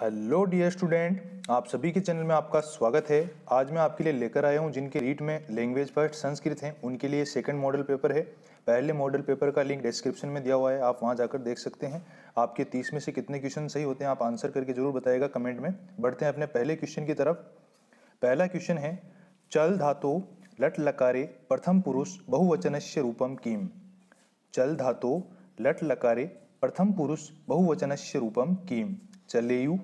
hello dear student आप सभी के चैनल में आपका स्वागत है आज मैं आपके लिए लेकर आया हूं जिनके रीट में लैंग्वेज फर्स्ट संस्कृत हैं उनके लिए सेकंड मॉडल पेपर है पहले मॉडल पेपर का लिंक डिस्क्रिप्शन में दिया हुआ है आप वहां जाकर देख सकते हैं आपके तीस में से कितने क्वेश्चन सही होते हैं आप आंसर करके जरूर बताएगा कमेंट में बढ़ते हैं अपने पहले क्वेश्चन की तरफ पहला क्वेश्चन है चल धातु लट लकारे प्रथम पुरुष बहुवचनश्य रूपम किम चल धातु लट लकारे प्रथम पुरुष बहुवचनश्य रूपम किम चलेयु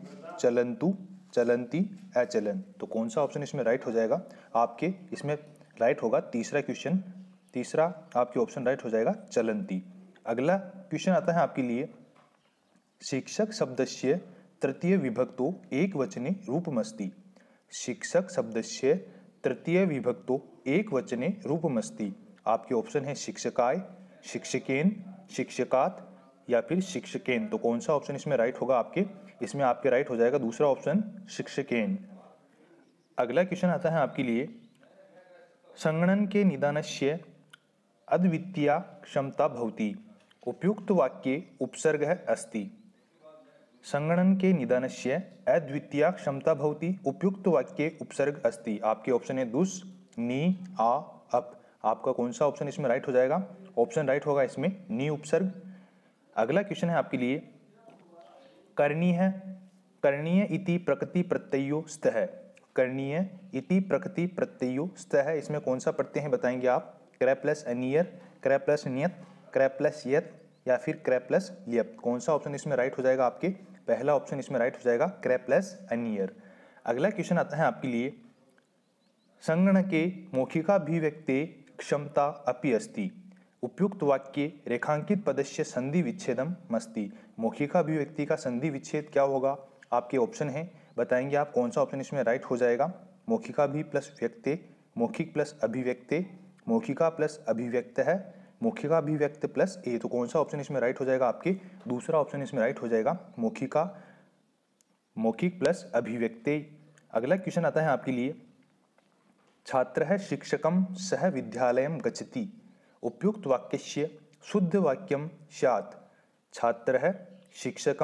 चलंतु चलंती अचलन तो कौन सा ऑप्शन इसमें राइट हो जाएगा आपके इसमें राइट होगा तीसरा क्वेश्चन तीसरा आपके ऑप्शन राइट हो जाएगा चलंती अगला क्वेश्चन आता है आपके लिए शिक्षक से तृतीय विभक्तो एक वचने रूपमस्ती शिक्षक से तृतीय विभक्तो एक वचने रूपमस्ती आपके ऑप्शन है शिक्षकाय शिक्षकेन शिक्षकात या फिर शिक्षकेन तो कौन सा ऑप्शन इसमें राइट होगा आपके इसमें आपके राइट हो जाएगा दूसरा ऑप्शन शिक्षकेन अगला क्वेश्चन आता है आपके लिए संगणन के से अद्वितीय क्षमता भवती उपयुक्त वाक्य उपसर्ग है अस्ति संगणन के निदान से अद्वितीय क्षमता भवती उपयुक्त वाक्य उपसर्ग अस्ति आपके ऑप्शन है दुस नी आ अप आपका कौन सा ऑप्शन इसमें राइट हो जाएगा ऑप्शन राइट होगा इसमें नी उपसर्ग अगला क्वेश्चन है आपके लिए करणीय करणीय इति प्रकृति प्रत्ययो स्त है करणीय इति प्रकृति प्रत्ययो स्त है इसमें कौन सा प्रत्यय है बताएंगे आप क्रै प्लस अनियर क्रै प्लस नियत क्रै प्लस यत या फिर क्रै प्लस लियत कौन सा ऑप्शन इसमें राइट हो जाएगा आपके पहला ऑप्शन इसमें राइट हो जाएगा क्रै प्लस अनियर अगला क्वेश्चन आता है आपके लिए संगण के मौखिकाभिव्यक्ति क्षमता अपी अस्थि उपयुक्त वाक्य रेखांकित पदस्य संधि विच्छेदम मस्ती मौखिक अभिव्यक्ति का संधि विच्छेद क्या होगा आपके ऑप्शन है बताएंगे आप कौन सा ऑप्शन इसमें राइट हो जाएगा मौखिका भी प्लस व्यक्ते मौखिक प्लस अभिव्यक्ते मौखिका प्लस अभिव्यक्त है मौखिका अभिव्यक्त प्लस ए तो कौन सा ऑप्शन इसमें राइट हो जाएगा आपके दूसरा ऑप्शन इसमें राइट हो जाएगा मौखिका मौखिक प्लस अभिव्यक्ति अगला क्वेश्चन आता है आपके लिए छात्र है शिक्षकम सह विद्यालय गच्छति उपयुक्त वाक्य शुद्ध वाक्यम स्यात् छात्र शिक्षक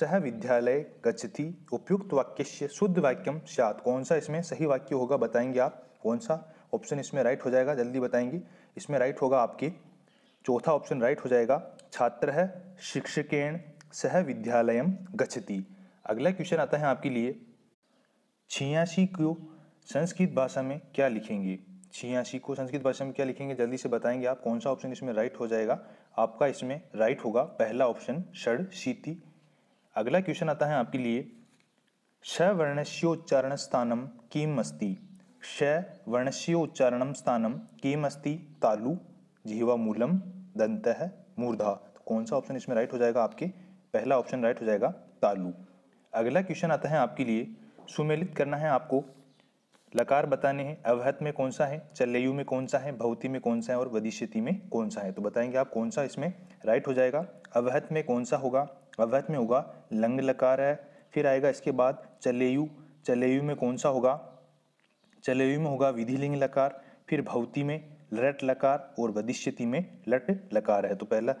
सह विद्यालय गच्छति उपयुक्त वाक्य शुद्ध वाक्यम स्यात् कौन सा इसमें सही वाक्य होगा बताएंगे आप कौन सा ऑप्शन इसमें राइट हो जाएगा जल्दी बताएंगे इसमें राइट होगा आपके चौथा ऑप्शन राइट हो जाएगा छात्र है शिक्षकेण सह विद्यालय गच्छति अगला क्वेश्चन आता है आपके लिए छियासी को संस्कृत भाषा में क्या लिखेंगे छियासी को संस्कृत भाषा में क्या लिखेंगे जल्दी से बताएंगे आप कौन सा ऑप्शन इसमें राइट हो जाएगा आपका इसमें राइट होगा पहला ऑप्शन षड शीति अगला क्वेश्चन आता है आपके लिए वर्णस्योच्चारण स्थानम किम अस्ति षवर्णस्योच्चारण स्थानम किम अस्ति तालु मूलम दंत मूर्धा तो कौन सा ऑप्शन इसमें राइट हो जाएगा आपके पहला ऑप्शन राइट हो जाएगा तालु अगला क्वेश्चन आता है आपके लिए सुमेलित करना है आपको लकार बताने हैं अवहत में कौन सा है चलेयु में कौन सा है भवती में कौन सा है और वदिष्यति में कौन सा है तो बताएंगे आप कौन सा इसमें राइट हो जाएगा अवहत में कौन सा होगा अवहत में होगा लंग लकार है फिर आएगा इसके बाद चलेयु चलेयु में कौन सा होगा चलेयु में होगा विधि लिंग लकार फिर भवती में लट लकार और वदिष्यति में लट लकार है तो पहला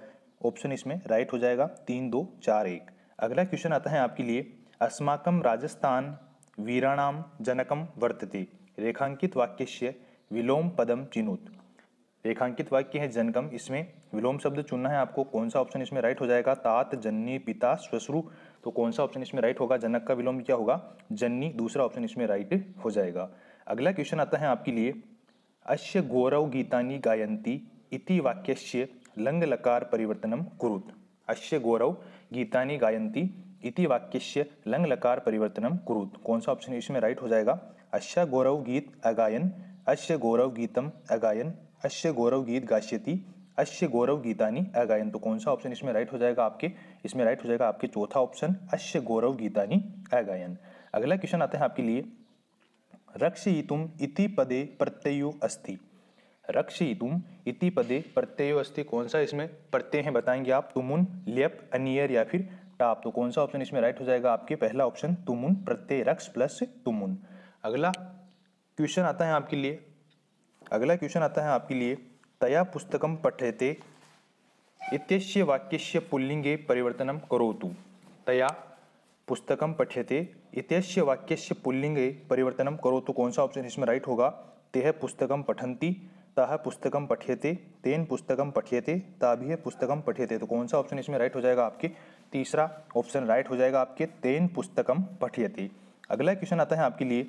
ऑप्शन इसमें राइट हो जाएगा तीन दो चार एक अगला क्वेश्चन आता है आपके लिए अस्माकम राजस्थान वीराणाम जनकम वर्तते रेखांकित वाक्य से विलोम पदम चिन्हुत रेखांकित वाक्य है जनकम इसमें विलोम शब्द चुनना है आपको कौन सा ऑप्शन इसमें राइट हो जाएगा तात जन्नी पिता श्वश्रु तो कौन सा ऑप्शन इसमें राइट होगा जनक का विलोम क्या होगा जन्नी दूसरा ऑप्शन इसमें राइट हो जाएगा अगला क्वेश्चन आता है आपके लिए अश्य गौरव गीतानी गायंती इति वाक्य लंग लकार परिवर्तनम कुरुत अश्य गौरव गीतानी गायंती इति वाक्यस्य लंग लकार परिवर्तनम कुरुत कौन सा ऑप्शन इसमें राइट हो जाएगा अश्य गौरव गीत अगायन अश्य गौरव गीतम अगायन अश्य गौरव गीत गाश्यति अश्य गौरव गीतानी अगायन तो कौन सा ऑप्शन इसमें राइट हो जाएगा आपके इसमें राइट हो जाएगा आपके चौथा ऑप्शन अश्य गौरव गीतानी अगायन अगला क्वेश्चन आता है आपके लिए रक्षयितुम इति पदे प्रत्ययो अस्ति रक्षयितुम इति पदे प्रत्ययो अस्ति कौन सा इसमें प्रत्यय है बताएंगे आप तुमुन लेप अनियर या फिर टाप तो कौन सा ऑप्शन इसमें राइट हो जाएगा आपके पहला ऑप्शन तुमुन प्रत्यय रक्ष प्लस तुमुन अगला क्वेश्चन आता है आपके लिए अगला क्वेश्चन आता है आपके लिए तया पुस्तकम पठेते इत्यस्य वाक्यस्य पुल्लिंगे परिवर्तनम करोतु तया पुस्तकम पठ्यते इत्यस्य वाक्यस्य पुल्लिंगे परिवर्तनम करोतु कौन सा ऑप्शन इसमें राइट होगा तेह पुस्तकम पठंती तह पुस्तकम पठ्यते तेन पुस्तकम पठ्यते ताभी पुस्तकम पठ्यते तो कौन सा ऑप्शन इसमें राइट हो जाएगा आपके तीसरा ऑप्शन राइट हो जाएगा आपके तेन पुस्तकम पठियती अगला क्वेश्चन आता है आपके लिए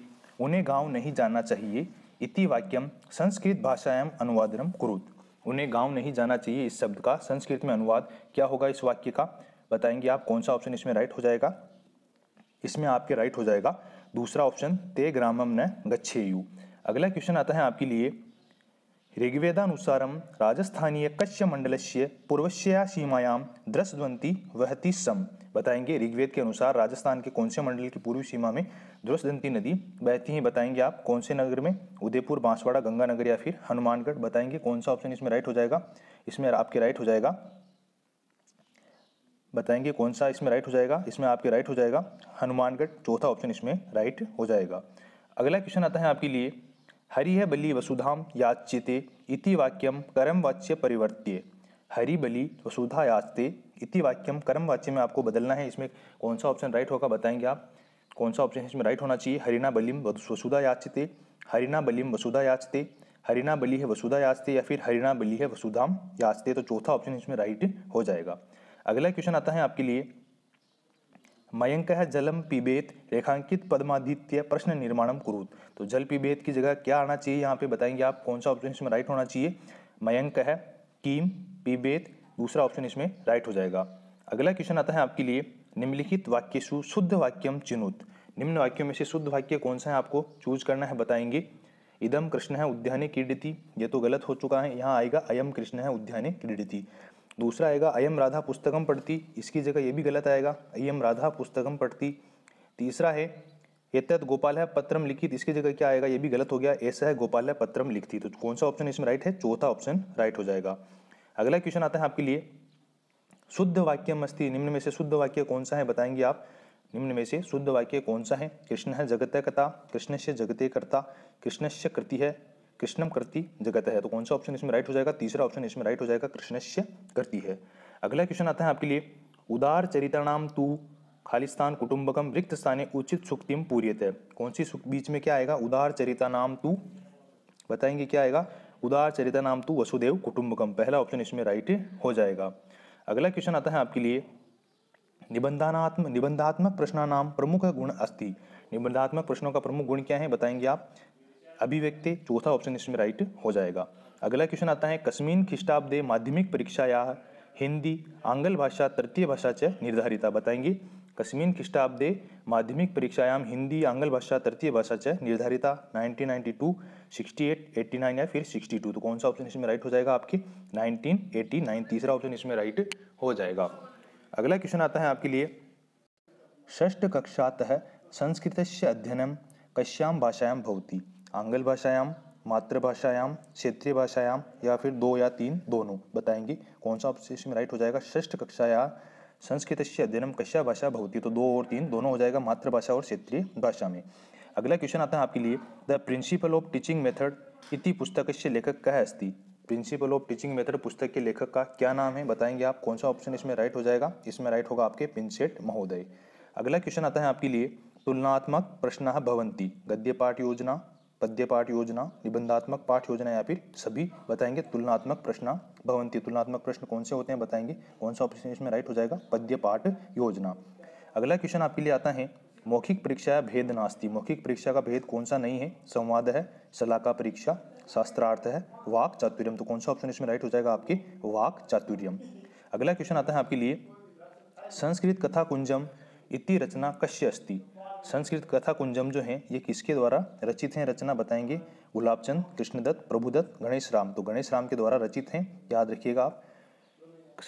उन्हें गांव नहीं जाना चाहिए इति वाक्यम संस्कृत भाषायाम अनुवादनम कुरुत उन्हें गांव नहीं जाना चाहिए इस शब्द का संस्कृत में अनुवाद क्या होगा इस वाक्य का बताएंगे आप कौन सा ऑप्शन इसमें राइट हो जाएगा इसमें आपके राइट हो जाएगा दूसरा ऑप्शन ते ग्रामम न यू अगला क्वेश्चन आता है आपके लिए राजस्थानीय मंडल से पूर्वस्या सीमायां द्रसद्वन्ती वहती सम बताएंगे ऋग्वेद के अनुसार राजस्थान के कौन से मंडल की पूर्वी सीमा में द्रसदंती नदी बहती है बताएंगे आप कौन से नगर में उदयपुर बांसवाड़ा गंगानगर या फिर हनुमानगढ़ बताएंगे कौन सा ऑप्शन इसमें राइट हो जाएगा इसमें आपके राइट हो जाएगा बताएंगे कौन सा इसमें राइट हो जाएगा इसमें आपके राइट हो जाएगा हनुमानगढ़ चौथा ऑप्शन इसमें राइट हो जाएगा अगला क्वेश्चन आता है आपके लिए हरि है बलि वसुधाम याच्यते इति वाक्यम कर्म वाच्य परिवर्त्य हरि बलि वसुधा याचते इति वाक्यम कर्म वाच्य में आपको बदलना है इसमें कौन सा ऑप्शन राइट होगा बताएंगे आप कौन सा ऑप्शन इसमें राइट होना चाहिए हरिना बलिम वसुधा याचते हरिना बलिम वसुधा याचते हरिना बलि है वसुधा याचते या फिर हरिना बलि है वसुधाम याचते तो चौथा ऑप्शन इसमें राइट हो जाएगा अगला क्वेश्चन आता है आपके लिए है जलम पिबेत रेखांकित पदमादित्य प्रश्न निर्माणम कुरुत तो जल पिबेत की जगह क्या आना चाहिए यहाँ पे बताएंगे आप कौन सा ऑप्शन इसमें राइट होना चाहिए मयंक है कीम पिबेत दूसरा ऑप्शन इसमें राइट हो जाएगा अगला क्वेश्चन आता है आपके लिए निम्नलिखित वाक्यशु शुद्ध वाक्यम चिन्हुत निम्न वाक्यों में से शुद्ध वाक्य कौन सा है आपको चूज करना है बताएंगे इदम कृष्ण है उद्याने क्रीडिति ये तो गलत हो चुका है यहाँ आएगा अयम कृष्ण है उद्याने क्रीडिति दूसरा आएगा अयम राधा पुस्तकम पढ़ती इसकी जगह ये भी गलत आएगा अयम राधा पुस्तकम पढ़ती तीसरा है एतत गोपाल है पत्रम लिखित इसकी जगह क्या आएगा ये भी गलत हो गया ऐसा है गोपाल है पत्रम लिखती तो कौन सा ऑप्शन इसमें राइट है चौथा ऑप्शन राइट हो जाएगा अगला क्वेश्चन आता है आपके लिए शुद्ध वाक्य मस्ती निम्न में से शुद्ध वाक्य कौन सा है बताएंगे आप निम्न में से शुद्ध वाक्य कौन सा है कृष्ण है जगत कथा कृष्ण से जगते कर्ता कृष्ण से कृति है कृष्णम करती जगत है तो कौन सा ऑप्शन इसमें राइट हो जाएगा तीसरा ऑप्शन इसमें राइट हो जाएगा कृष्णस्य करती है अगला क्वेश्चन आता है आपके लिए उदार चरितानाम तू खालिस्तान कुटुंबकम रिक्त स्थाने उचित सुक्तिम पूरियत है कौन सी सुख बीच में क्या आएगा उदार चरिता नाम तू बताएंगे क्या आएगा उदार चरिता नाम तू वसुदेव कुटुंबकम पहला ऑप्शन इसमें राइट हो जाएगा अगला क्वेश्चन आता है आपके लिए निबंधानात्म निबंधात्मक नाम प्रमुख गुण अस्थि निबंधात्मक प्रश्नों का प्रमुख गुण क्या है बताएंगे आप अभिव्यक्ति चौथा ऑप्शन इसमें राइट हो जाएगा अगला क्वेश्चन आता है कश्मीन खिस्टाब्दे माध्यमिक परीक्षा या हिंदी आंग्ल भाषा तृतीय भाषा च निर्धारिता बताएंगे कश्मीन खिस्टाब्दे माध्यमिक परीक्षायाम हिंदी आंग्ल भाषा तृतीय भाषा च निर्धारिता 1992, 68, 89 या फिर 62 तो कौन सा ऑप्शन इसमें राइट हो जाएगा आपके 1989 तीसरा ऑप्शन इसमें राइट हो जाएगा अगला क्वेश्चन आता है आपके लिए षष्ठ कक्षातः संस्कृत अध्ययन कश्याम भाषायाम भवती आंगल भाषायाम मातृभाषायाम क्षेत्रीय भाषायाम या फिर दो या तीन दोनों बताएंगे कौन सा ऑप्शन इसमें राइट हो जाएगा षष्ठ कक्षाया संस्कृत से अध्ययन कश्या भाषा भवती तो दो और तीन दोनों हो जाएगा मातृभाषा और क्षेत्रीय भाषा में अगला क्वेश्चन आता है आपके लिए the principle of teaching method इति पुस्तक से लेखक कह अस्ती प्रिंसिपल ऑफ टीचिंग मेथड पुस्तक के लेखक का क्या नाम है बताएंगे आप कौन सा ऑप्शन इसमें राइट हो जाएगा इसमें राइट होगा आपके पिंसेट महोदय अगला क्वेश्चन आता है आपके लिए तुलनात्मक प्रश्न भवंती गद्य पाठ योजना पद्य पाठ योजना निबंधात्मक पाठ योजना या फिर सभी बताएंगे तुलनात्मक प्रश्न भवंती तुलनात्मक प्रश्न कौन से होते हैं बताएंगे कौन सा ऑप्शन इसमें राइट हो जाएगा पद्य पाठ योजना अगला क्वेश्चन आपके लिए आता है मौखिक परीक्षा भेद नास्ती मौखिक परीक्षा का भेद कौन सा नहीं है संवाद है का परीक्षा शास्त्रार्थ है वाक चातुर्यम तो कौन सा ऑप्शन इसमें राइट हो जाएगा आपके वाक चातुर्यम अगला क्वेश्चन आता है आपके लिए संस्कृत कथा कुंजम इति रचना कश्य अस्ति संस्कृत कथा कुंजम जो है ये किसके द्वारा रचित हैं रचना बताएंगे गुलाबचंद कृष्णदत्त प्रभुदत्त गणेश राम तो गणेश राम के द्वारा रचित हैं याद रखिएगा आप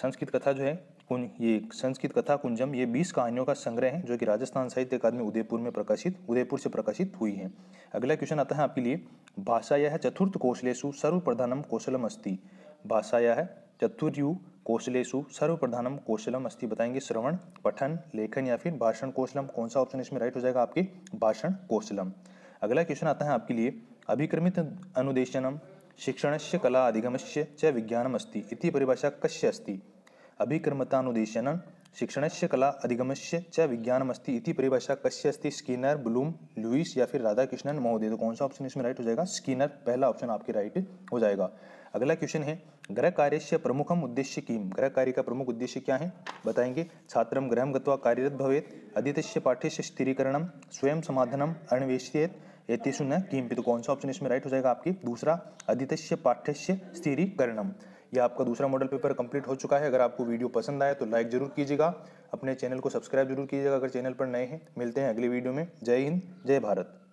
संस्कृत कथा जो है कुंज ये संस्कृत कथा कुंजम ये 20 कहानियों का संग्रह है जो कि राजस्थान साहित्य अकादमी उदयपुर में प्रकाशित उदयपुर से प्रकाशित हुई है अगला क्वेश्चन आता है आपके लिए भाषाया चतुर्थ कौशलेशु सर्व प्रधानम कौशलम अस्थि भाषाया यह चतुर्यु कौशलेशु सर्वप्रधानम कौशलम अस्थि बताएंगे श्रवण पठन लेखन या फिर भाषण कौशलम कौन सा ऑप्शन इसमें राइट हो जाएगा आपके भाषण कौशलम अगला क्वेश्चन आता है आपके लिए अभिक्रमित अनुदेशनम शिक्षण से कला अधिगम से च विज्ञानम अस्ति इति परिभाषा कश्य अस्ति अभिक्रमतानुदेशन शिक्षण से कला अधिगम से च विज्ञानमस्ति इति परिभाषा कश्य अस्ति स्कीनर ब्लूम लुइस या फिर राधाकृष्णन महोदय तो कौन सा ऑप्शन इसमें राइट हो जाएगा स्कीनर पहला ऑप्शन आपके राइट हो जाएगा अगला क्वेश्चन है ग्रह कार्य से प्रमुख उद्देश्य की ग्रह कार्य का प्रमुख उद्देश्य क्या है बताएंगे छात्र गृह गत्वा कार्यरत भवेत अधीत पाठ्य स्थिरीकरण स्वयं समाधानम अन्वेषित एतीसु न किमपि तो कौन सा ऑप्शन इसमें राइट हो जाएगा आपकी दूसरा अधित पाठ्य स्थिरीकरणम यह आपका दूसरा मॉडल पेपर कंप्लीट हो चुका है अगर आपको वीडियो पसंद आए तो लाइक जरूर कीजिएगा अपने चैनल को सब्सक्राइब जरूर कीजिएगा अगर चैनल पर नए हैं मिलते हैं अगले वीडियो में जय हिंद जय भारत